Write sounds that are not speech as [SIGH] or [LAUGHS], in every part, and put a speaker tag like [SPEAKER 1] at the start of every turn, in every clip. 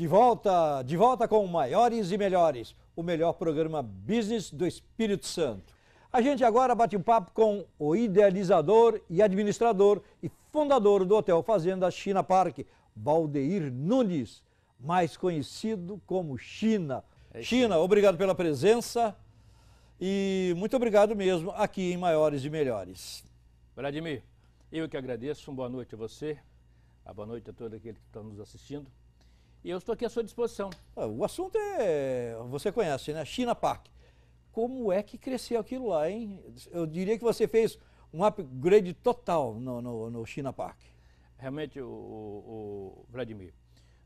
[SPEAKER 1] De volta, de volta com Maiores e Melhores, o melhor programa business do Espírito Santo. A gente agora bate um papo com o idealizador e administrador e fundador do Hotel Fazenda China Park, Valdeir Nunes, mais conhecido como China. É China, obrigado pela presença e muito obrigado mesmo aqui em Maiores e
[SPEAKER 2] Melhores. Vladimir, eu que agradeço. Uma boa noite a você, a boa noite a todo aquele que está nos assistindo. E eu estou aqui à sua disposição. Ah, o assunto
[SPEAKER 1] é, você conhece, né? China Park. Como é que cresceu aquilo lá, hein? Eu diria que você fez um upgrade total no, no, no China Park.
[SPEAKER 2] Realmente, o, o, Vladimir,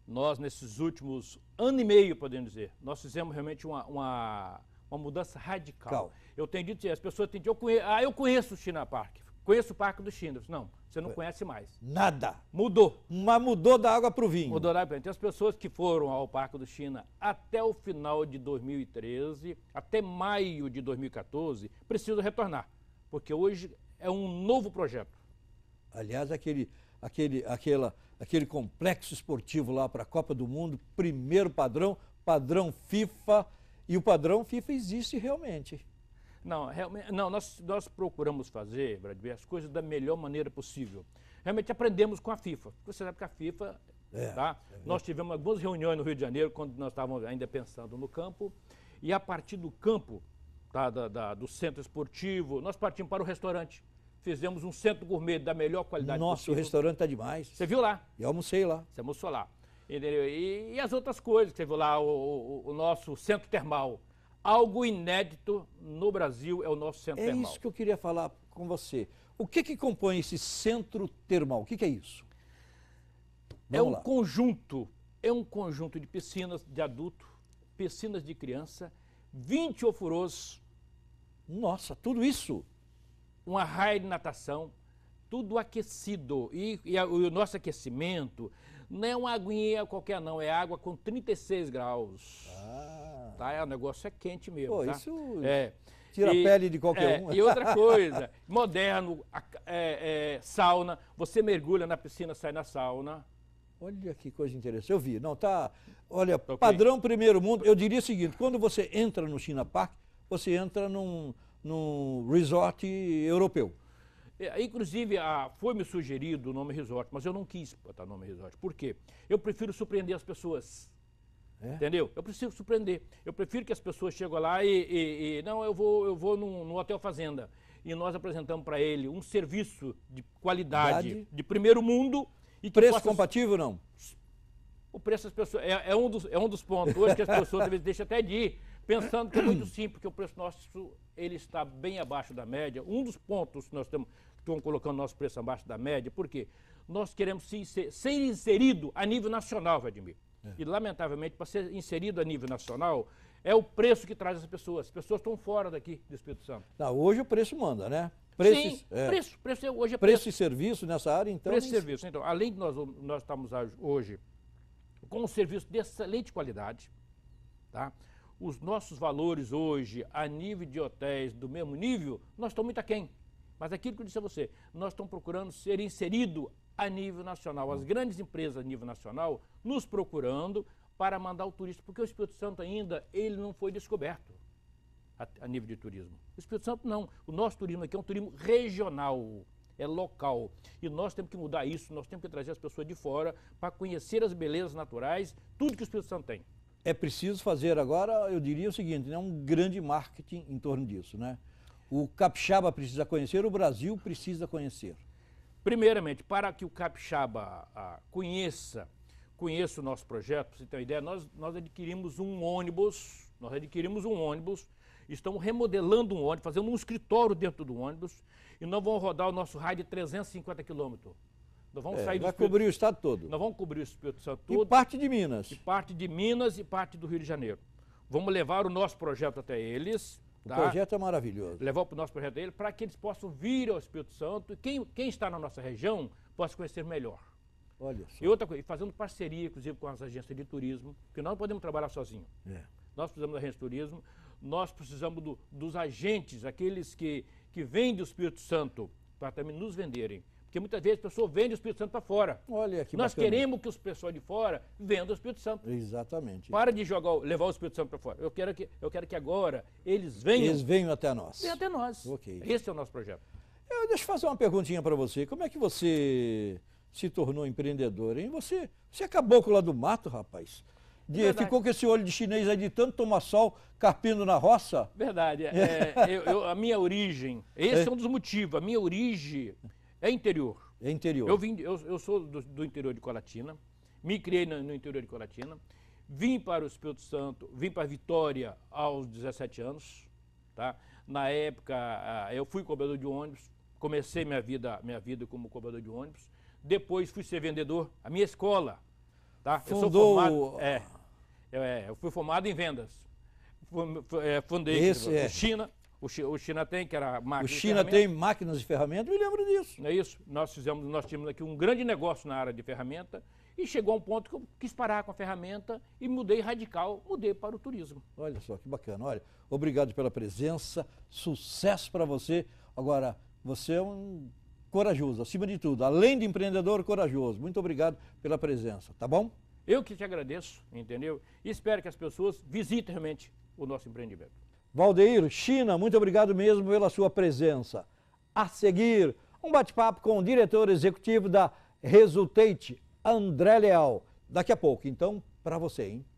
[SPEAKER 2] nós nesses últimos ano e meio, podemos dizer, nós fizemos realmente uma, uma, uma mudança radical. Cal. Eu tenho dito, as pessoas têm dito, eu conheço, ah, eu conheço o China Park. Conheço o Parque dos Chindros. Não, você não é, conhece mais. Nada.
[SPEAKER 1] Mudou. Mas mudou da água para o vinho.
[SPEAKER 2] Mudou da água para o vinho. Então, as pessoas que foram ao Parque do China até o final de 2013, até maio de 2014, precisam retornar. Porque hoje é um novo projeto. Aliás, aquele, aquele,
[SPEAKER 1] aquela, aquele complexo esportivo lá para a Copa do Mundo, primeiro padrão, padrão FIFA. E o padrão FIFA existe realmente.
[SPEAKER 2] Não, realmente, não nós, nós procuramos fazer, Bradbury, as coisas da melhor maneira possível. Realmente aprendemos com a FIFA. Você sabe que a FIFA. É, tá? É, nós tivemos algumas reuniões no Rio de Janeiro, quando nós estávamos ainda pensando no campo, e a partir do campo, tá, da, da, do centro esportivo, nós partimos para o restaurante fizemos um centro gourmet da melhor qualidade Nossa, possível. o restaurante está demais. Você viu lá? Eu almocei lá. Você almoçou lá. E, e, as outras coisas, você viu lá, o, o, o nosso centro termal. Algo inédito no Brasil é o nosso centro é termal. É isso que
[SPEAKER 1] eu queria falar com você. O que, que compõe esse centro termal? O que, que é isso?
[SPEAKER 2] É Vamos é um lá. conjunto, é um conjunto de piscinas de adulto, piscinas de criança, 20 ofurôs. Nossa, tudo isso? Uma raia de natação, tudo aquecido. E, e, a, e o nosso aquecimento não é uma aguinha qualquer, não. É água com 36 graus. Ah tá? É, o negócio é quente mesmo. Pô, tá? isso é. tira e, a pele de qualquer é, um. E outra [LAUGHS] coisa, moderno, é, é, sauna, você mergulha na piscina, sai na sauna.
[SPEAKER 1] Olha que coisa interessante. Eu vi, não, tá. Olha, okay. padrão primeiro mundo. Eu diria o seguinte: quando você entra no China Park, você entra num, num resort europeu.
[SPEAKER 2] É, inclusive, a, foi me sugerido o nome resort, mas eu não quis botar nome resort. Por quê? Eu prefiro surpreender as pessoas. É. Entendeu? Eu preciso surpreender. Eu prefiro que as pessoas cheguem lá e, e, e, não, eu vou, eu vou num, no hotel fazenda e nós apresentamos para ele um serviço de qualidade, Verdade. de primeiro mundo
[SPEAKER 1] e preço compatível compatível não?
[SPEAKER 2] O preço das pessoas é, é, um dos, é um dos pontos hoje que as pessoas às vezes deixam até de ir pensando que é muito simples, porque o preço nosso ele está bem abaixo da média. Um dos pontos que nós estamos estão colocando nosso preço abaixo da média, porque nós queremos ser, ser inserido a nível nacional, Vladimir é. e lamentavelmente para ser inserido a nível nacional, é o preço que traz as pessoas. As pessoas estão fora daqui do Espírito Santo.
[SPEAKER 1] Não, hoje o preço manda, né?
[SPEAKER 2] Preço, Sim, é, preço, preço hoje é preço. Preço e
[SPEAKER 1] serviço nessa área,
[SPEAKER 2] então. Preço e serviço. Então, além de nós, nós estamos hoje com um serviço de excelente qualidade, tá? os nossos valores hoje, a nível de hotéis do mesmo nível, nós estamos muito aquém. Mas é aquilo que eu disse a você, nós estamos procurando ser inserido a nível nacional, as grandes empresas a nível nacional nos procurando para mandar o turista, porque o Espírito Santo ainda ele não foi descoberto a, a nível de turismo. O Espírito Santo não. O nosso turismo aqui é um turismo regional é local. E nós temos que mudar isso, nós temos que trazer as pessoas de fora para conhecer as belezas naturais, tudo que o Espírito Santo tem. É preciso
[SPEAKER 1] fazer agora, eu diria o seguinte, né, um grande marketing em torno disso. Né? O capixaba precisa conhecer, o Brasil precisa conhecer.
[SPEAKER 2] Primeiramente, para que o capixaba a, ah, conheça, conheça o nosso projeto, para você ter uma ideia, nós, nós adquirimos um ônibus, nós adquirimos um ônibus, estamos remodelando um ônibus, fazendo um escritório dentro do ônibus, e nós vamos rodar o nosso raio de 350 quilômetros. Nós vamos é, sair do Vai Espírito... cobrir o
[SPEAKER 1] estado todo. Nós vamos cobrir o Espírito Santo todo. E parte de Minas. E
[SPEAKER 2] parte de Minas e parte do Rio de Janeiro. Vamos levar o nosso projeto até eles, Tá? O projeto é
[SPEAKER 1] maravilhoso.
[SPEAKER 2] Levar para o nosso projeto dele, para que eles possam vir ao Espírito Santo e quem, quem está na nossa região possa conhecer melhor. Olha só. E outra coisa, fazendo parceria, inclusive, com as agências de turismo, porque nós não podemos trabalhar sozinhos. É. Nós precisamos da agência de turismo, nós precisamos do, dos agentes, aqueles que, que vêm do Espírito Santo, para também nos venderem. Porque muitas vezes a pessoa vende o Espírito Santo para fora.
[SPEAKER 1] Olha Nós bacana. queremos
[SPEAKER 2] que os pessoal de fora vendam o Espírito Santo.
[SPEAKER 1] Exatamente.
[SPEAKER 2] Para de jogar, levar o Espírito Santo para fora. Eu quero, que, eu quero que agora eles venham. Eles
[SPEAKER 1] venham até nós. Venham até nós. Ok. Esse é o nosso projeto. Eu, deixa eu fazer uma perguntinha para você. Como é que você se tornou empreendedor, hein? Você, você é caboclo lá do mato, rapaz. De, ficou com esse olho de chinês aí de tanto tomar sol, carpindo na roça?
[SPEAKER 2] Verdade. É, [LAUGHS] é. Eu, eu, a minha origem, esse é. é. um dos motivos. A minha origem é interior. É interior. Eu, vim, eu, eu sou do, do, interior de Colatina, me criei no, no, interior de Colatina, vim para o Espírito Santo, vim para Vitória aos 17 anos. Tá? Na época, eu fui cobrador de ônibus, comecei minha vida, minha vida como cobrador de ônibus. Depois fui ser vendedor. A minha escola, tá? Fundou... Eu sou formado, é, eu, é, eu fui formado em vendas. É, fundei Isso, é. China, o, Chi, o China tem, que era máquina. O China tem máquinas de ferramenta, me lembro disso. É isso. Nós fizemos, nós tínhamos aqui um grande negócio na área de ferramenta e chegou a um ponto que eu quis parar com a ferramenta e mudei radical, mudei para o turismo.
[SPEAKER 1] Olha só, que bacana. Olha, obrigado pela presença, sucesso para você. Agora, você é um corajoso, acima de tudo, além de empreendedor, corajoso. Muito obrigado pela
[SPEAKER 2] presença, tá bom? Eu que te agradeço, entendeu? E espero que as pessoas visitem realmente o nosso empreendimento.
[SPEAKER 1] Valdeir, China, muito obrigado mesmo pela sua presença. A seguir, um bate-papo com o diretor executivo da Resultate, André Leal. Daqui a pouco, então, para você, hein?